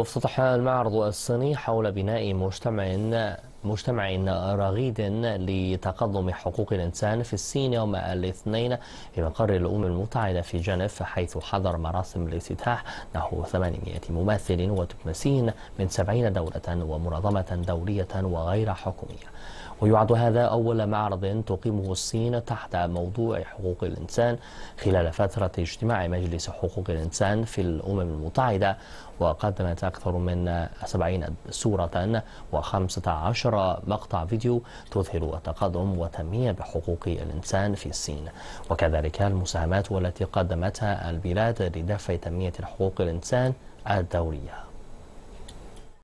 افتتح المعرض الصيني حول بناء مجتمع مجتمع رغيد لتقدم حقوق الإنسان في الصين يوم الاثنين في مقر الأمم المتحدة في جنيف حيث حضر مراسم الافتتاح نحو 800 ممثل ودبلوماسي من 70 دولة ومنظمة دولية وغير حكومية ويعد هذا أول معرض تقيمه الصين تحت موضوع حقوق الإنسان خلال فترة اجتماع مجلس حقوق الإنسان في الأمم المتحدة وقدمت أكثر من 70 صورة و15 مقطع فيديو تظهر التقدم وتنمية حقوق الإنسان في الصين وكذلك المساهمات التي قدمتها البلاد لدفع تنمية حقوق الإنسان الدولية